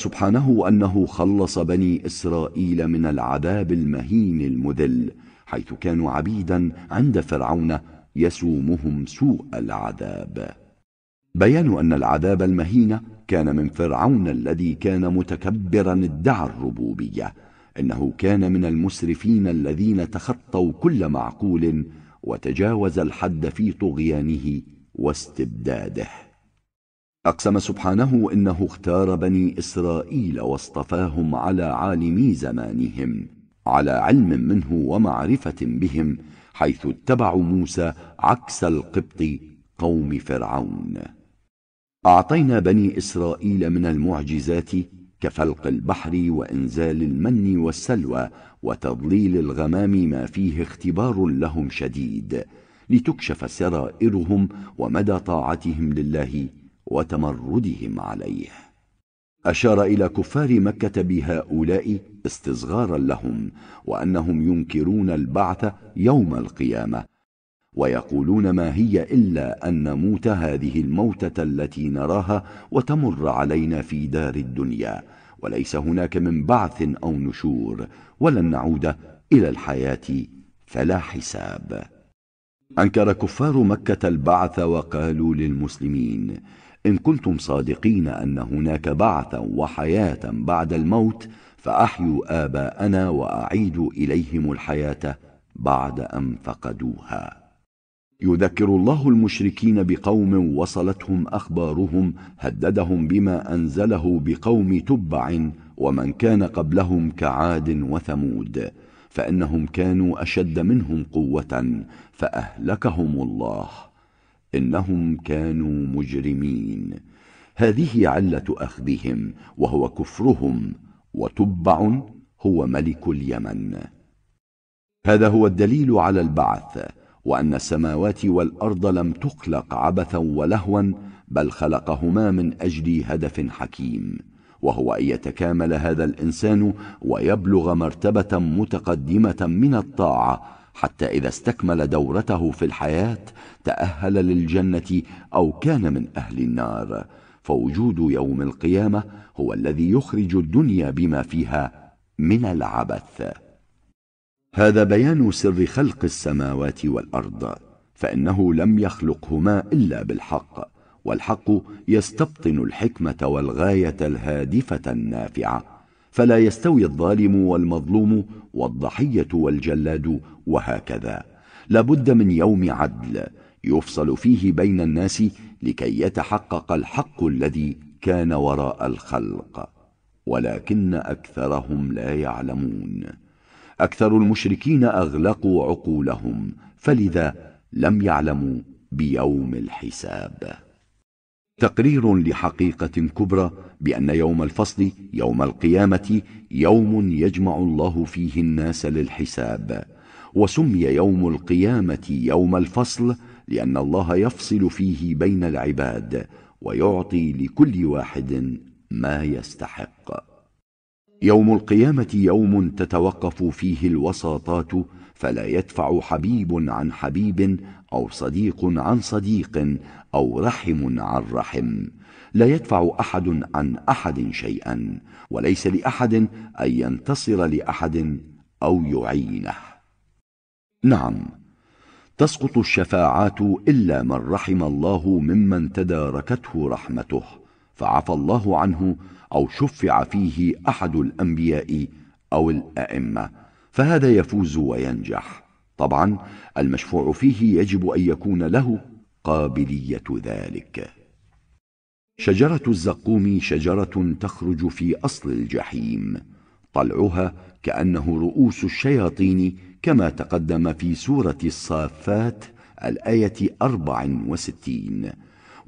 سبحانه أنه خلص بني إسرائيل من العذاب المهين المذل حيث كانوا عبيدا عند فرعون يسومهم سوء العذاب بيان أن العذاب المهين كان من فرعون الذي كان متكبرا ادعى الربوبية إنه كان من المسرفين الذين تخطوا كل معقول وتجاوز الحد في طغيانه واستبداده أقسم سبحانه إنه اختار بني إسرائيل واصطفاهم على عالمي زمانهم على علم منه ومعرفة بهم حيث اتبعوا موسى عكس القبط قوم فرعون أعطينا بني إسرائيل من المعجزات كفلق البحر وإنزال المن والسلوى وتضليل الغمام ما فيه اختبار لهم شديد لتكشف سرائرهم ومدى طاعتهم لله وتمردهم عليه أشار إلى كفار مكة بهؤلاء استصغارا لهم وأنهم ينكرون البعث يوم القيامة ويقولون ما هي إلا أن نموت هذه الموتة التي نراها وتمر علينا في دار الدنيا وليس هناك من بعث أو نشور ولن نعود إلى الحياة فلا حساب أنكر كفار مكة البعث وقالوا للمسلمين إن كنتم صادقين أن هناك بعثا وحياة بعد الموت فأحيوا آباءنا وأعيدوا إليهم الحياة بعد أن فقدوها يذكر الله المشركين بقوم وصلتهم أخبارهم هددهم بما أنزله بقوم تبع ومن كان قبلهم كعاد وثمود فإنهم كانوا أشد منهم قوة فأهلكهم الله إنهم كانوا مجرمين هذه علة أخذهم وهو كفرهم وتبع هو ملك اليمن هذا هو الدليل على البعث وأن السماوات والأرض لم تخلق عبثا ولهوا بل خلقهما من أجل هدف حكيم وهو أن يتكامل هذا الإنسان ويبلغ مرتبة متقدمة من الطاعة حتى إذا استكمل دورته في الحياة تأهل للجنة أو كان من أهل النار فوجود يوم القيامة هو الذي يخرج الدنيا بما فيها من العبث هذا بيان سر خلق السماوات والأرض فإنه لم يخلقهما إلا بالحق والحق يستبطن الحكمة والغاية الهادفة النافعة فلا يستوي الظالم والمظلوم والضحية والجلاد وهكذا لابد من يوم عدل يفصل فيه بين الناس لكي يتحقق الحق الذي كان وراء الخلق ولكن أكثرهم لا يعلمون أكثر المشركين أغلقوا عقولهم فلذا لم يعلموا بيوم الحساب تقرير لحقيقة كبرى بأن يوم الفصل يوم القيامة يوم يجمع الله فيه الناس للحساب وسمي يوم القيامة يوم الفصل لأن الله يفصل فيه بين العباد ويعطي لكل واحد ما يستحق يوم القيامة يوم تتوقف فيه الوساطات فلا يدفع حبيب عن حبيب او صديق عن صديق او رحم عن رحم لا يدفع احد عن احد شيئا وليس لاحد ان ينتصر لاحد او يعينه نعم تسقط الشفاعات الا من رحم الله ممن تداركته رحمته فعفى الله عنه او شفع فيه احد الانبياء او الائمه فهذا يفوز وينجح طبعا المشفوع فيه يجب أن يكون له قابلية ذلك شجرة الزقوم شجرة تخرج في أصل الجحيم طلعها كأنه رؤوس الشياطين كما تقدم في سورة الصافات الآية 64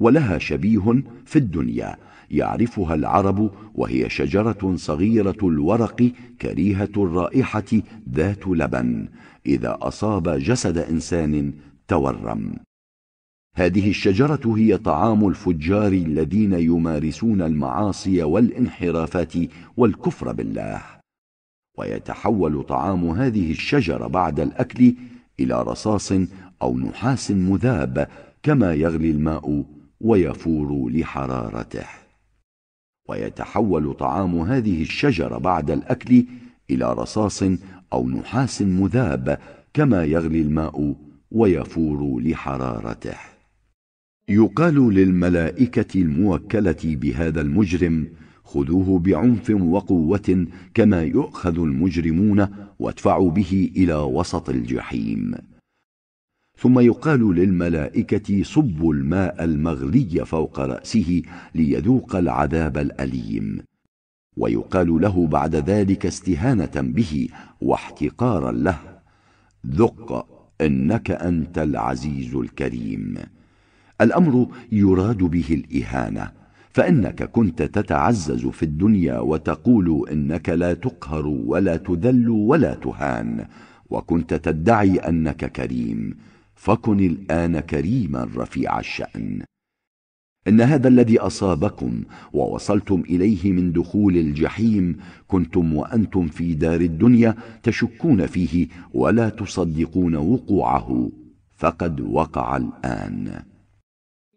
ولها شبيه في الدنيا يعرفها العرب وهي شجرة صغيرة الورق كريهة الرائحة ذات لبن إذا أصاب جسد إنسان تورم هذه الشجرة هي طعام الفجار الذين يمارسون المعاصي والانحرافات والكفر بالله ويتحول طعام هذه الشجرة بعد الأكل إلى رصاص أو نحاس مذاب كما يغلي الماء ويفور لحرارته ويتحول طعام هذه الشجرة بعد الأكل إلى رصاص أو نحاس مذاب كما يغلي الماء ويفور لحرارته يقال للملائكة الموكلة بهذا المجرم خذوه بعنف وقوة كما يؤخذ المجرمون وادفعوا به إلى وسط الجحيم ثم يقال للملائكة صبوا الماء المغلي فوق رأسه ليذوق العذاب الأليم ويقال له بعد ذلك استهانة به واحتقارا له ذق إنك أنت العزيز الكريم الأمر يراد به الإهانة فإنك كنت تتعزز في الدنيا وتقول إنك لا تقهر ولا تذل ولا تهان وكنت تدعي أنك كريم فكن الآن كريما رفيع الشأن إن هذا الذي أصابكم ووصلتم إليه من دخول الجحيم كنتم وأنتم في دار الدنيا تشكون فيه ولا تصدقون وقوعه فقد وقع الآن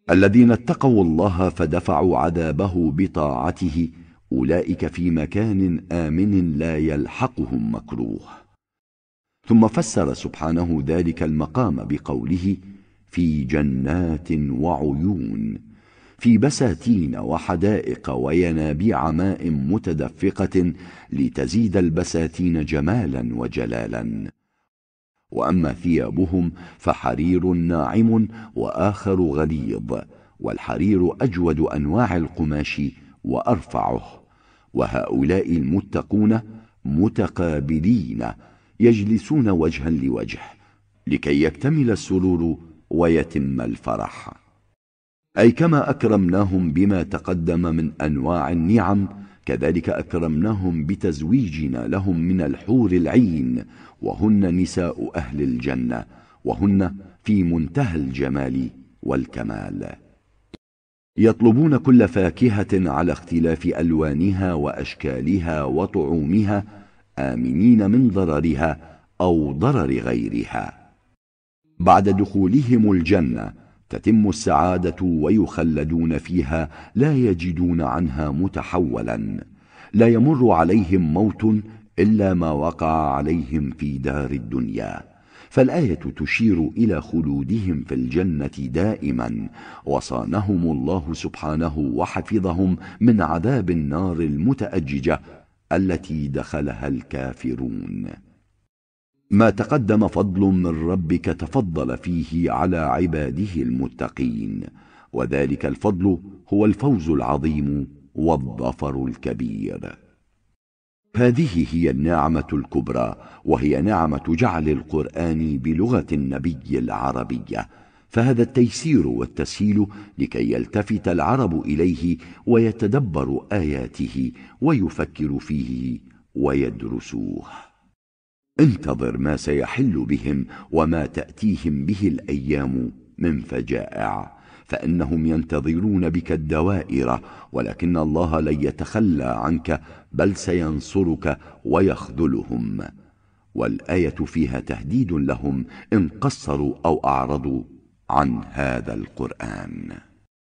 الذين اتقوا الله فدفعوا عذابه بطاعته أولئك في مكان آمن لا يلحقهم مكروه ثم فسر سبحانه ذلك المقام بقوله في جنات وعيون في بساتين وحدائق وينابيع ماء متدفقه لتزيد البساتين جمالا وجلالا واما ثيابهم فحرير ناعم واخر غليظ والحرير اجود انواع القماش وارفعه وهؤلاء المتقون متقابلين يجلسون وجها لوجه لكي يكتمل السرور ويتم الفرح أي كما أكرمناهم بما تقدم من أنواع النعم كذلك أكرمناهم بتزويجنا لهم من الحور العين وهن نساء أهل الجنة وهن في منتهى الجمال والكمال يطلبون كل فاكهة على اختلاف ألوانها وأشكالها وطعومها آمنين من ضررها أو ضرر غيرها بعد دخولهم الجنة تتم السعادة ويخلدون فيها لا يجدون عنها متحولا لا يمر عليهم موت إلا ما وقع عليهم في دار الدنيا فالآية تشير إلى خلودهم في الجنة دائما وصانهم الله سبحانه وحفظهم من عذاب النار المتأججة التي دخلها الكافرون ما تقدم فضل من ربك تفضل فيه على عباده المتقين وذلك الفضل هو الفوز العظيم والظفر الكبير هذه هي النعمة الكبرى وهي نعمة جعل القرآن بلغة النبي العربية فهذا التيسير والتسهيل لكي يلتفت العرب اليه ويتدبر اياته ويفكر فيه ويدرسوه انتظر ما سيحل بهم وما تاتيهم به الايام من فجائع فانهم ينتظرون بك الدوائر ولكن الله لن يتخلى عنك بل سينصرك ويخذلهم والايه فيها تهديد لهم ان قصروا او اعرضوا عن هذا القرآن